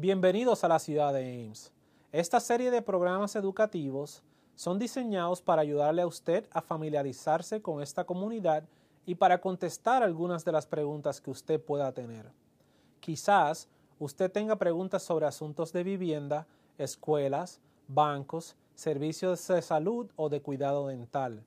Bienvenidos a la ciudad de Ames. Esta serie de programas educativos son diseñados para ayudarle a usted a familiarizarse con esta comunidad y para contestar algunas de las preguntas que usted pueda tener. Quizás usted tenga preguntas sobre asuntos de vivienda, escuelas, bancos, servicios de salud o de cuidado dental.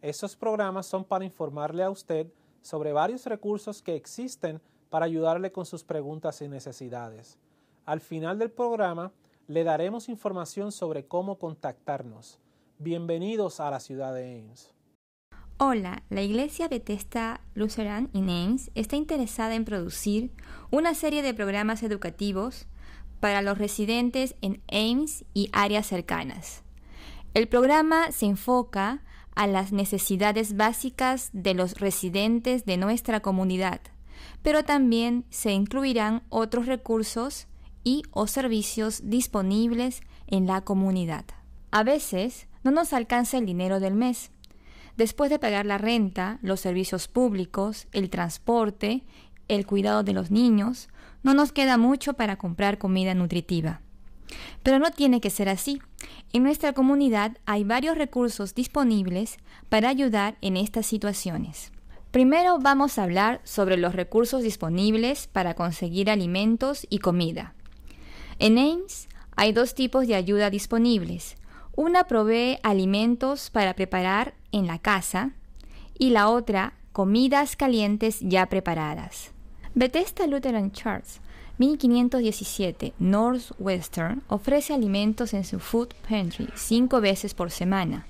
Estos programas son para informarle a usted sobre varios recursos que existen para ayudarle con sus preguntas y necesidades. Al final del programa le daremos información sobre cómo contactarnos. Bienvenidos a la ciudad de Ames. Hola, la Iglesia Bethesda Lutheran in Ames está interesada en producir una serie de programas educativos para los residentes en Ames y áreas cercanas. El programa se enfoca a las necesidades básicas de los residentes de nuestra comunidad, pero también se incluirán otros recursos y o servicios disponibles en la comunidad. A veces no nos alcanza el dinero del mes. Después de pagar la renta, los servicios públicos, el transporte, el cuidado de los niños, no nos queda mucho para comprar comida nutritiva. Pero no tiene que ser así. En nuestra comunidad hay varios recursos disponibles para ayudar en estas situaciones. Primero vamos a hablar sobre los recursos disponibles para conseguir alimentos y comida. En Ames hay dos tipos de ayuda disponibles. Una provee alimentos para preparar en la casa y la otra comidas calientes ya preparadas. Bethesda Lutheran Church 1517 Northwestern ofrece alimentos en su food pantry cinco veces por semana.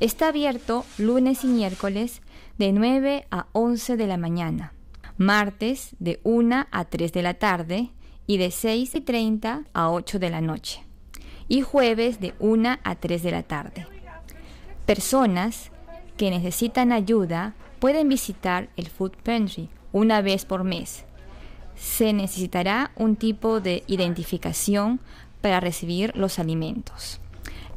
Está abierto lunes y miércoles de 9 a 11 de la mañana, martes de 1 a 3 de la tarde y de 6 y 30 a 8 de la noche y jueves de 1 a 3 de la tarde. Personas que necesitan ayuda pueden visitar el Food Pantry una vez por mes. Se necesitará un tipo de identificación para recibir los alimentos.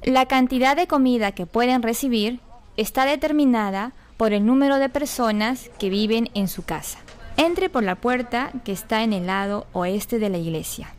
La cantidad de comida que pueden recibir está determinada por el número de personas que viven en su casa. Entre por la puerta que está en el lado oeste de la iglesia.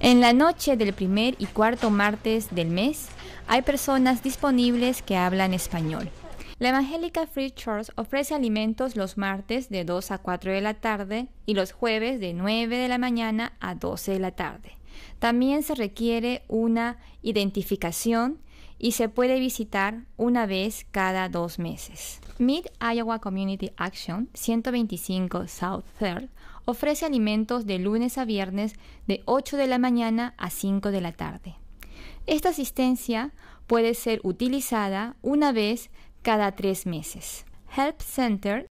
En la noche del primer y cuarto martes del mes hay personas disponibles que hablan español. La Evangélica Free Church ofrece alimentos los martes de 2 a 4 de la tarde y los jueves de 9 de la mañana a 12 de la tarde. También se requiere una identificación y se puede visitar una vez cada dos meses. Mid Iowa Community Action 125 South Third, ofrece alimentos de lunes a viernes de 8 de la mañana a 5 de la tarde. Esta asistencia puede ser utilizada una vez cada tres meses. Help Center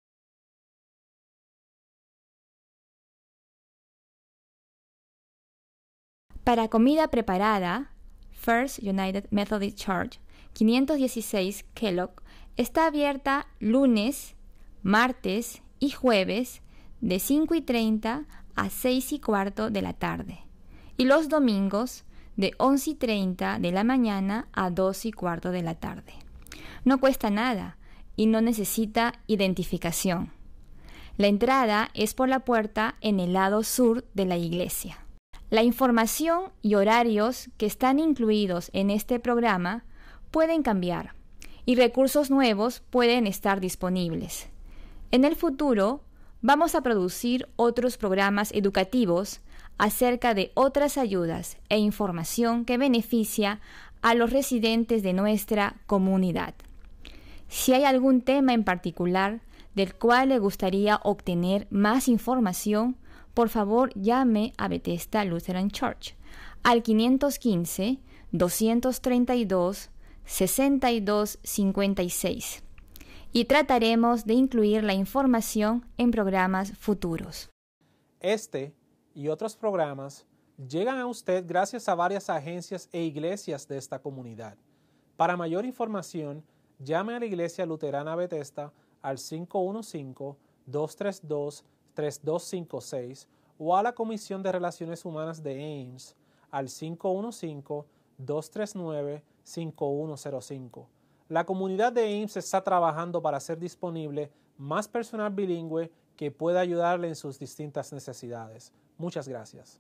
Para comida preparada, First United Methodist Church, 516 Kellogg, está abierta lunes, martes y jueves de 5 y 30 a 6 y cuarto de la tarde y los domingos de 11 y 30 de la mañana a 2 y cuarto de la tarde. No cuesta nada y no necesita identificación. La entrada es por la puerta en el lado sur de la iglesia. La información y horarios que están incluidos en este programa pueden cambiar y recursos nuevos pueden estar disponibles. En el futuro, vamos a producir otros programas educativos acerca de otras ayudas e información que beneficia a los residentes de nuestra comunidad. Si hay algún tema en particular del cual le gustaría obtener más información, por favor llame a Bethesda Lutheran Church al 515 232 6256 y trataremos de incluir la información en programas futuros. Este y otros programas llegan a usted gracias a varias agencias e iglesias de esta comunidad. Para mayor información, llame a la Iglesia Luterana Bethesda al 515 232 3256 o a la Comisión de Relaciones Humanas de Ames al 515-239-5105. La comunidad de Ames está trabajando para hacer disponible más personal bilingüe que pueda ayudarle en sus distintas necesidades. Muchas gracias.